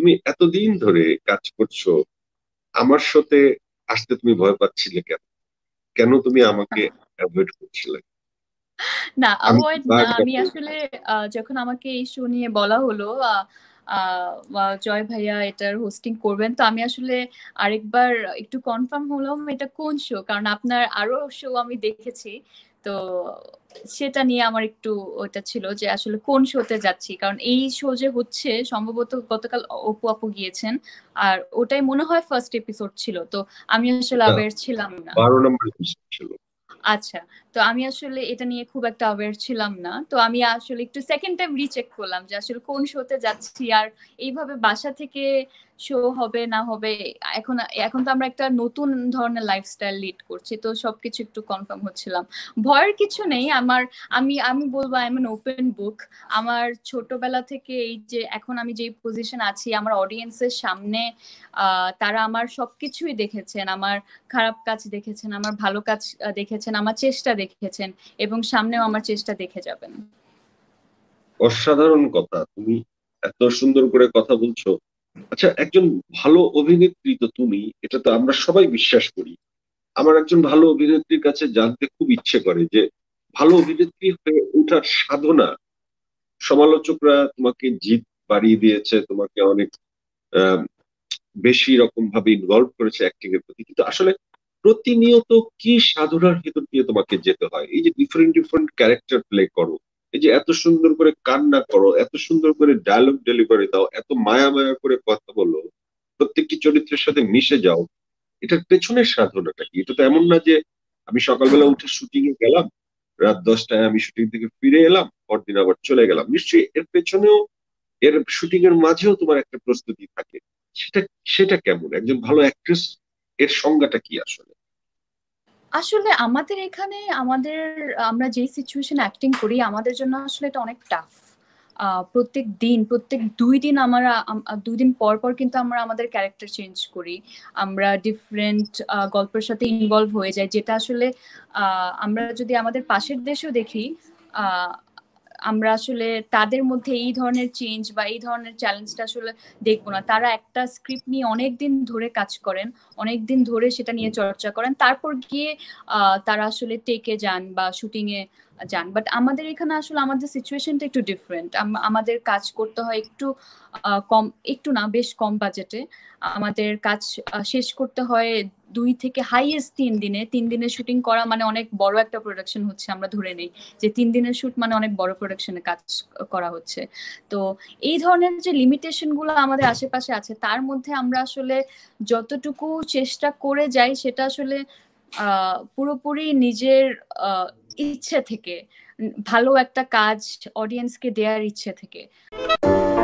তুমি এতদিন ধরে কাজ করছো আমার সাথে আসতে তুমি ভয় পাচ্ছিলে কেন কেন তুমি আমাকে অ্যাভয়েড করছিলে না অ্যাভয়েড না আমি আসলে যখন আমাকে এই শো নিয়ে বলা হলো জয় ভাইয়া এটার হোস্টিং করবেন তো আমি আসলে আরেকবার একটু কনফার্ম হলাম এটা কোন শো কারণ আপনার আরো শো আমি দেখেছি তো সেটা নিয়ে আমার একটু ওইটা ছিল যে আসলে কোন শোতে যাচ্ছি কারণ এই শো যে হচ্ছে সম্ভবত গতকাল অপু আপু গিয়েছেন আর ওটাই মনে হয় ফার্স্ট এপিসোড ছিল তো আমি আসলে আবের ছিলাম না বারো নম্বর আচ্ছা তো আমি আসলে এটা নিয়ে খুব একটা অ্যাওয়ার ছিলাম না তো আমি আসলে একটু সেকেন্ড টাইম রিচেক করলাম যে আসলে কোন শোতে যাচ্ছি আর এইভাবে বাসা থেকে শো হবে না হবে এখন এখন তো আমরা একটা নতুন ধরনের লাইফস্টাইল লিড করছি তো সবকিছু একটু কনফার্ম হচ্ছিলাম ভয়ের কিছু নেই আমার আমি আমি বলবো I am an open book আমার ছোটবেলা থেকে এই যে এখন আমি যেই পজিশন আছি আমার অডিয়েন্সের সামনে তারা আমার সবকিছুই দেখেছেন আমার খারাপ কাজ দেখেছেন আমার ভালো কাজ দেখেছেন আমার চেষ্টা দেখেছেন এবং সামনেও আমার চেষ্টা দেখে যাবেন অসাধারণ কথা তুমি এত সুন্দর করে কথা বলছো আচ্ছা একজন ভালো অভিনেত্রী তো তুমি এটা তো আমরা সবাই বিশ্বাস করি আমার একজন ভালো অভিনেত্রীর কাছে জানতে খুব ইচ্ছে করে যে ভালো অভিনেত্রী হয়ে ওঠার সাধনা সমালোচকরা তোমাকে জিত বাড়িয়ে দিয়েছে তোমাকে অনেক বেশি রকম ভাবে ইনভলভ করেছে অ্যাক্টিং এর প্রতি কিন্তু আসলে প্রতিনিয়ত কি সাধনার ভিতর দিয়ে তোমাকে যেতে হয় এই যে ডিফারেন্ট ডিফারেন্ট ক্যারেক্টার প্লে করো এই যে এত সুন্দর করে কান্না করো এত সুন্দর করে ডায়লগ ডেলিভারি দাও এত মায়া মায়া করে কথা বলো প্রত্যেকটি চরিত্রের সাথে মিশে যাও এটার পেছনের সাধনাটা কি এটা তো এমন না যে আমি সকালবেলা উঠে শুটিং এ গেলাম রাত দশটায় আমি শুটিং থেকে ফিরে এলাম পরদিন আবার চলে গেলাম নিশ্চয়ই এর পেছনেও এর শুটিং এর মাঝেও তোমার একটা প্রস্তুতি থাকে সেটা সেটা কেমন একজন ভালো অ্যাক্ট্রেস এর সংজ্ঞাটা কি আসলে আসলে আমাদের এখানে আমাদের আমরা যে সিচুয়েশন অ্যাক্টিং করি আমাদের জন্য আসলে এটা অনেক টাফ প্রত্যেক দিন প্রত্যেক দুই দিন আমরা দুই দিন পর পর কিন্তু আমরা আমাদের ক্যারেক্টার চেঞ্জ করি আমরা ডিফারেন্ট গল্পের সাথে ইনভলভ হয়ে যাই যেটা আসলে আমরা যদি আমাদের পাশের দেশেও দেখি আমরা আসলে তাদের মধ্যে এই ধরনের চেঞ্জ বা এই ধরনের চ্যালেঞ্জটা আসলে দেখবো না তারা একটা স্ক্রিপ্ট নিয়ে অনেক দিন ধরে কাজ করেন অনেক দিন ধরে সেটা নিয়ে চর্চা করেন তারপর গিয়ে তারা আসলে টেকে যান বা শুটিং এ যান বাট আমাদের এখানে আসলে আমাদের সিচুয়েশনটা একটু ডিফারেন্ট আমাদের কাজ করতে হয় একটু কম একটু না বেশ কম বাজেটে আমাদের কাজ শেষ করতে হয় দুই থেকে হাইয়েস্ট তিন দিনে তিন দিনের শুটিং করা মানে অনেক বড় একটা প্রোডাকশন হচ্ছে আমরা ধরে নেই যে তিন দিনের শুট মানে অনেক বড় প্রোডাকশনে কাজ করা হচ্ছে তো এই ধরনের যে লিমিটেশন গুলো আমাদের আশেপাশে আছে তার মধ্যে আমরা আসলে যতটুকু চেষ্টা করে যাই সেটা আসলে পুরোপুরি নিজের ইচ্ছে থেকে ভালো একটা কাজ অডিয়েন্সকে দেওয়ার ইচ্ছে থেকে